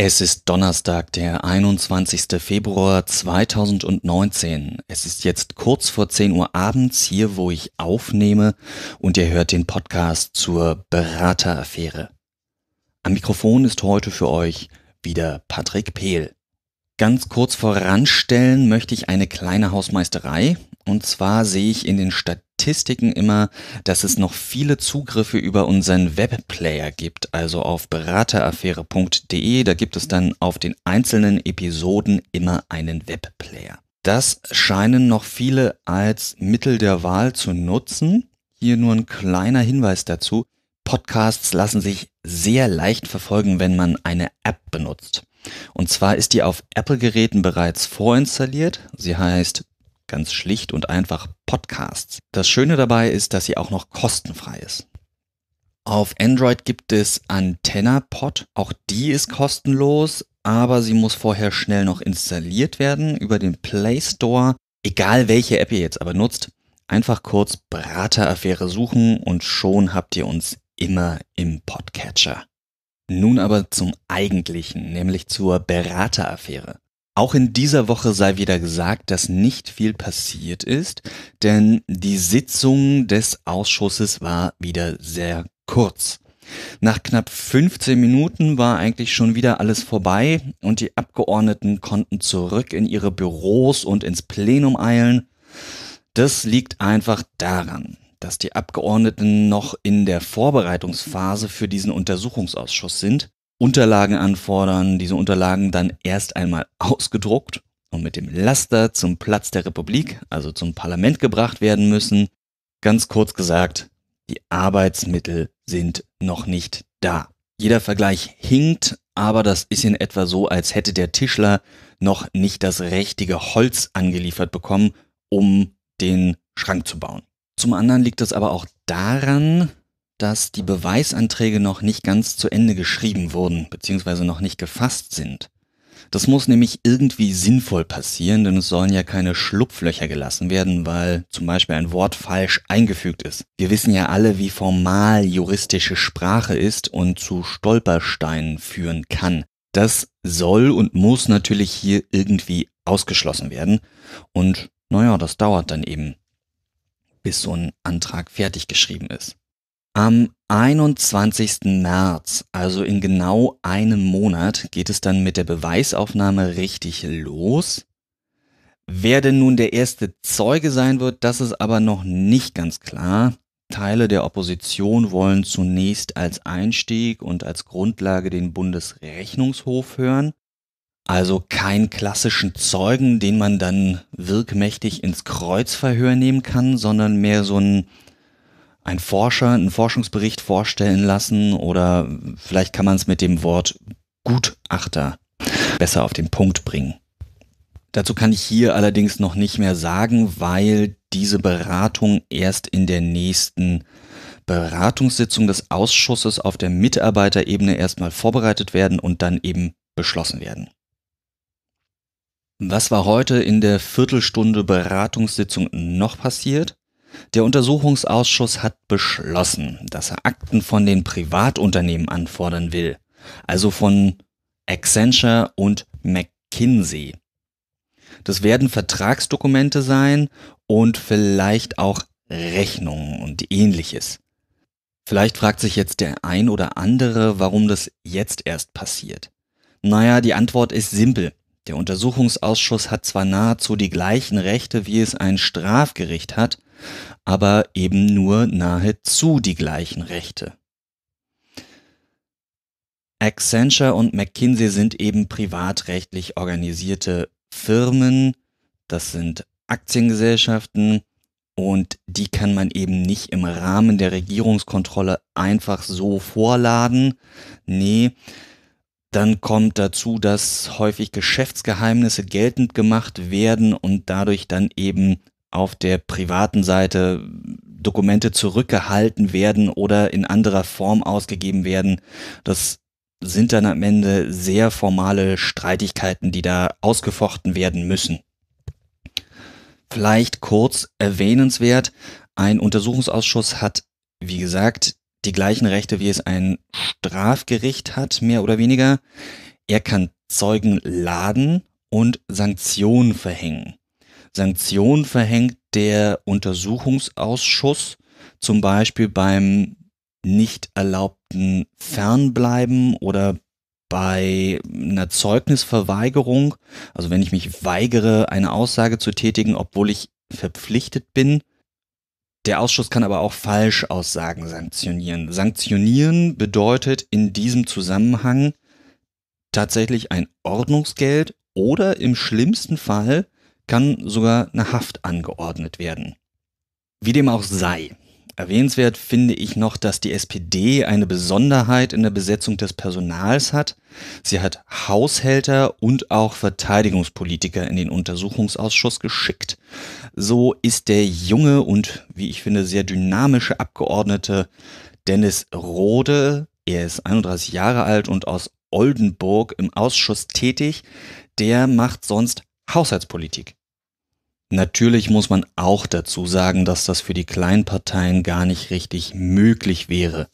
Es ist Donnerstag, der 21. Februar 2019. Es ist jetzt kurz vor 10 Uhr abends hier, wo ich aufnehme und ihr hört den Podcast zur Berateraffäre. Am Mikrofon ist heute für euch wieder Patrick Pehl. Ganz kurz voranstellen möchte ich eine kleine Hausmeisterei. Und zwar sehe ich in den Stat Statistiken immer, dass es noch viele Zugriffe über unseren Webplayer gibt, also auf berateraffäre.de. Da gibt es dann auf den einzelnen Episoden immer einen Webplayer. Das scheinen noch viele als Mittel der Wahl zu nutzen. Hier nur ein kleiner Hinweis dazu. Podcasts lassen sich sehr leicht verfolgen, wenn man eine App benutzt. Und zwar ist die auf Apple-Geräten bereits vorinstalliert. Sie heißt Ganz schlicht und einfach Podcasts. Das Schöne dabei ist, dass sie auch noch kostenfrei ist. Auf Android gibt es AntennaPod. Auch die ist kostenlos, aber sie muss vorher schnell noch installiert werden über den Play Store. Egal welche App ihr jetzt aber nutzt, einfach kurz Berateraffäre suchen und schon habt ihr uns immer im Podcatcher. Nun aber zum eigentlichen, nämlich zur Berateraffäre. Auch in dieser Woche sei wieder gesagt, dass nicht viel passiert ist, denn die Sitzung des Ausschusses war wieder sehr kurz. Nach knapp 15 Minuten war eigentlich schon wieder alles vorbei und die Abgeordneten konnten zurück in ihre Büros und ins Plenum eilen. Das liegt einfach daran, dass die Abgeordneten noch in der Vorbereitungsphase für diesen Untersuchungsausschuss sind Unterlagen anfordern, diese Unterlagen dann erst einmal ausgedruckt und mit dem Laster zum Platz der Republik, also zum Parlament gebracht werden müssen. Ganz kurz gesagt, die Arbeitsmittel sind noch nicht da. Jeder Vergleich hinkt, aber das ist in etwa so, als hätte der Tischler noch nicht das richtige Holz angeliefert bekommen, um den Schrank zu bauen. Zum anderen liegt das aber auch daran, dass die Beweisanträge noch nicht ganz zu Ende geschrieben wurden, beziehungsweise noch nicht gefasst sind. Das muss nämlich irgendwie sinnvoll passieren, denn es sollen ja keine Schlupflöcher gelassen werden, weil zum Beispiel ein Wort falsch eingefügt ist. Wir wissen ja alle, wie formal juristische Sprache ist und zu Stolpersteinen führen kann. Das soll und muss natürlich hier irgendwie ausgeschlossen werden. Und naja, das dauert dann eben, bis so ein Antrag fertig geschrieben ist. Am 21. März, also in genau einem Monat, geht es dann mit der Beweisaufnahme richtig los. Wer denn nun der erste Zeuge sein wird, das ist aber noch nicht ganz klar. Teile der Opposition wollen zunächst als Einstieg und als Grundlage den Bundesrechnungshof hören, also keinen klassischen Zeugen, den man dann wirkmächtig ins Kreuzverhör nehmen kann, sondern mehr so einen ein Forscher einen Forschungsbericht vorstellen lassen oder vielleicht kann man es mit dem Wort Gutachter besser auf den Punkt bringen. Dazu kann ich hier allerdings noch nicht mehr sagen, weil diese Beratung erst in der nächsten Beratungssitzung des Ausschusses auf der Mitarbeiterebene erstmal vorbereitet werden und dann eben beschlossen werden. Was war heute in der Viertelstunde Beratungssitzung noch passiert? Der Untersuchungsausschuss hat beschlossen, dass er Akten von den Privatunternehmen anfordern will, also von Accenture und McKinsey. Das werden Vertragsdokumente sein und vielleicht auch Rechnungen und ähnliches. Vielleicht fragt sich jetzt der ein oder andere, warum das jetzt erst passiert. Naja, die Antwort ist simpel. Der Untersuchungsausschuss hat zwar nahezu die gleichen Rechte, wie es ein Strafgericht hat, aber eben nur nahezu die gleichen Rechte. Accenture und McKinsey sind eben privatrechtlich organisierte Firmen, das sind Aktiengesellschaften und die kann man eben nicht im Rahmen der Regierungskontrolle einfach so vorladen. Nee, dann kommt dazu, dass häufig Geschäftsgeheimnisse geltend gemacht werden und dadurch dann eben auf der privaten Seite Dokumente zurückgehalten werden oder in anderer Form ausgegeben werden. Das sind dann am Ende sehr formale Streitigkeiten, die da ausgefochten werden müssen. Vielleicht kurz erwähnenswert, ein Untersuchungsausschuss hat, wie gesagt, die gleichen Rechte, wie es ein Strafgericht hat, mehr oder weniger. Er kann Zeugen laden und Sanktionen verhängen. Sanktionen verhängt der Untersuchungsausschuss, zum Beispiel beim nicht erlaubten Fernbleiben oder bei einer Zeugnisverweigerung, also wenn ich mich weigere, eine Aussage zu tätigen, obwohl ich verpflichtet bin. Der Ausschuss kann aber auch Falschaussagen sanktionieren. Sanktionieren bedeutet in diesem Zusammenhang tatsächlich ein Ordnungsgeld oder im schlimmsten Fall kann sogar eine Haft angeordnet werden. Wie dem auch sei, erwähnenswert finde ich noch, dass die SPD eine Besonderheit in der Besetzung des Personals hat. Sie hat Haushälter und auch Verteidigungspolitiker in den Untersuchungsausschuss geschickt. So ist der junge und, wie ich finde, sehr dynamische Abgeordnete Dennis Rode, er ist 31 Jahre alt und aus Oldenburg im Ausschuss tätig, der macht sonst Haushaltspolitik. Natürlich muss man auch dazu sagen, dass das für die kleinen Parteien gar nicht richtig möglich wäre,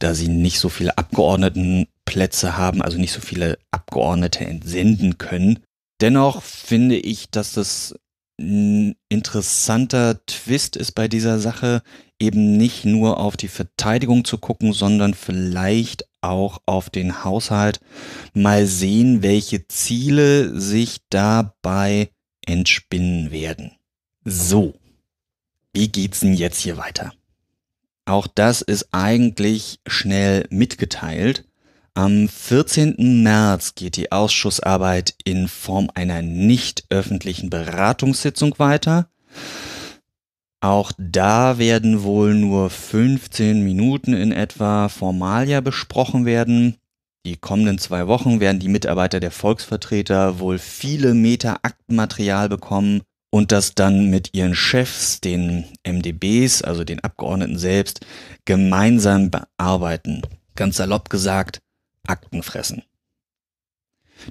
da sie nicht so viele Abgeordnetenplätze haben, also nicht so viele Abgeordnete entsenden können. Dennoch finde ich, dass das ein interessanter Twist ist bei dieser Sache, eben nicht nur auf die Verteidigung zu gucken, sondern vielleicht auch auf den Haushalt. Mal sehen, welche Ziele sich dabei entspinnen werden. So, wie geht's denn jetzt hier weiter? Auch das ist eigentlich schnell mitgeteilt. Am 14. März geht die Ausschussarbeit in Form einer nicht öffentlichen Beratungssitzung weiter. Auch da werden wohl nur 15 Minuten in etwa Formalia besprochen werden. Die kommenden zwei Wochen werden die Mitarbeiter der Volksvertreter wohl viele Meter Aktenmaterial bekommen und das dann mit ihren Chefs, den MDBs, also den Abgeordneten selbst, gemeinsam bearbeiten. Ganz salopp gesagt, Akten fressen.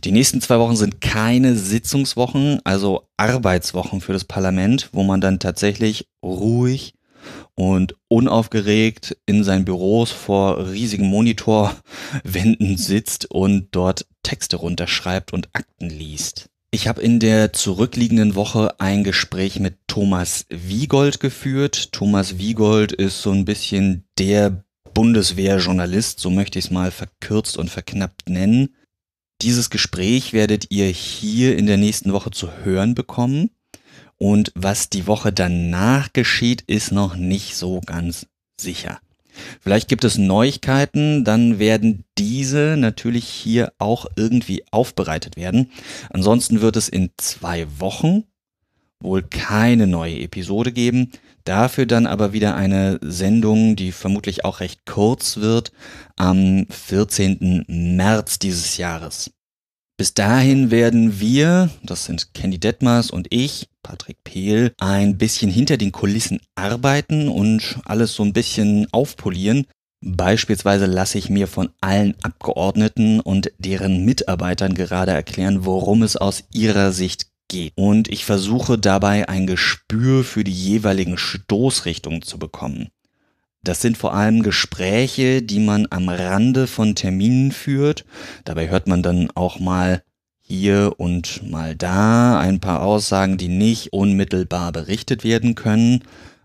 Die nächsten zwei Wochen sind keine Sitzungswochen, also Arbeitswochen für das Parlament, wo man dann tatsächlich ruhig und unaufgeregt in seinen Büros vor riesigen Monitorwänden sitzt und dort Texte runterschreibt und Akten liest. Ich habe in der zurückliegenden Woche ein Gespräch mit Thomas Wiegold geführt. Thomas Wiegold ist so ein bisschen der Bundeswehrjournalist, so möchte ich es mal verkürzt und verknappt nennen. Dieses Gespräch werdet ihr hier in der nächsten Woche zu hören bekommen. Und was die Woche danach geschieht, ist noch nicht so ganz sicher. Vielleicht gibt es Neuigkeiten, dann werden diese natürlich hier auch irgendwie aufbereitet werden. Ansonsten wird es in zwei Wochen wohl keine neue Episode geben, dafür dann aber wieder eine Sendung, die vermutlich auch recht kurz wird, am 14. März dieses Jahres. Bis dahin werden wir, das sind Candy Detmers und ich, Patrick Pehl, ein bisschen hinter den Kulissen arbeiten und alles so ein bisschen aufpolieren. Beispielsweise lasse ich mir von allen Abgeordneten und deren Mitarbeitern gerade erklären, worum es aus ihrer Sicht geht. Und ich versuche dabei ein Gespür für die jeweiligen Stoßrichtungen zu bekommen. Das sind vor allem Gespräche, die man am Rande von Terminen führt. Dabei hört man dann auch mal hier und mal da ein paar Aussagen, die nicht unmittelbar berichtet werden können,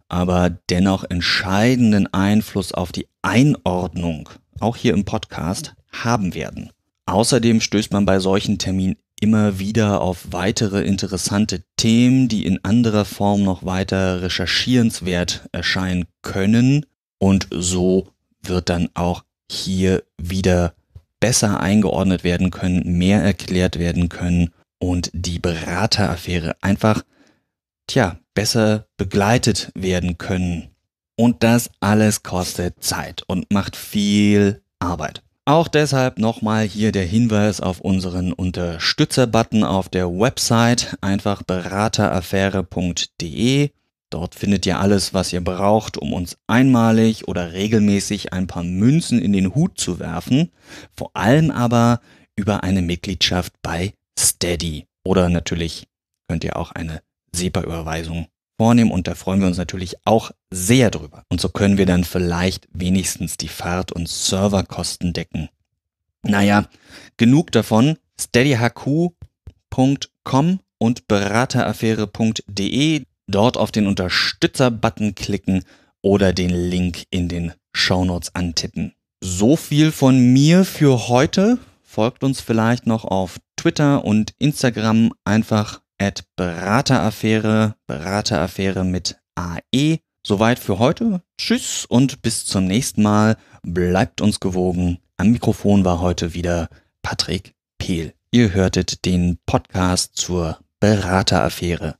aber dennoch entscheidenden Einfluss auf die Einordnung, auch hier im Podcast, haben werden. Außerdem stößt man bei solchen Terminen immer wieder auf weitere interessante Themen, die in anderer Form noch weiter recherchierenswert erscheinen können und so wird dann auch hier wieder besser eingeordnet werden können, mehr erklärt werden können und die Berateraffäre einfach, tja, besser begleitet werden können. Und das alles kostet Zeit und macht viel Arbeit. Auch deshalb nochmal hier der Hinweis auf unseren Unterstützer-Button auf der Website, einfach berateraffäre.de Dort findet ihr alles, was ihr braucht, um uns einmalig oder regelmäßig ein paar Münzen in den Hut zu werfen, vor allem aber über eine Mitgliedschaft bei Steady. Oder natürlich könnt ihr auch eine SEPA-Überweisung vornehmen und da freuen wir uns natürlich auch sehr drüber. Und so können wir dann vielleicht wenigstens die Fahrt- und Serverkosten decken. Naja, genug davon. steadyhq.com und berateraffäre.de dort auf den Unterstützer-Button klicken oder den Link in den Shownotes antippen. So viel von mir für heute. Folgt uns vielleicht noch auf Twitter und Instagram einfach at Berateraffäre, Berateraffäre mit AE. Soweit für heute. Tschüss und bis zum nächsten Mal. Bleibt uns gewogen. Am Mikrofon war heute wieder Patrick Pehl. Ihr hörtet den Podcast zur Berateraffäre.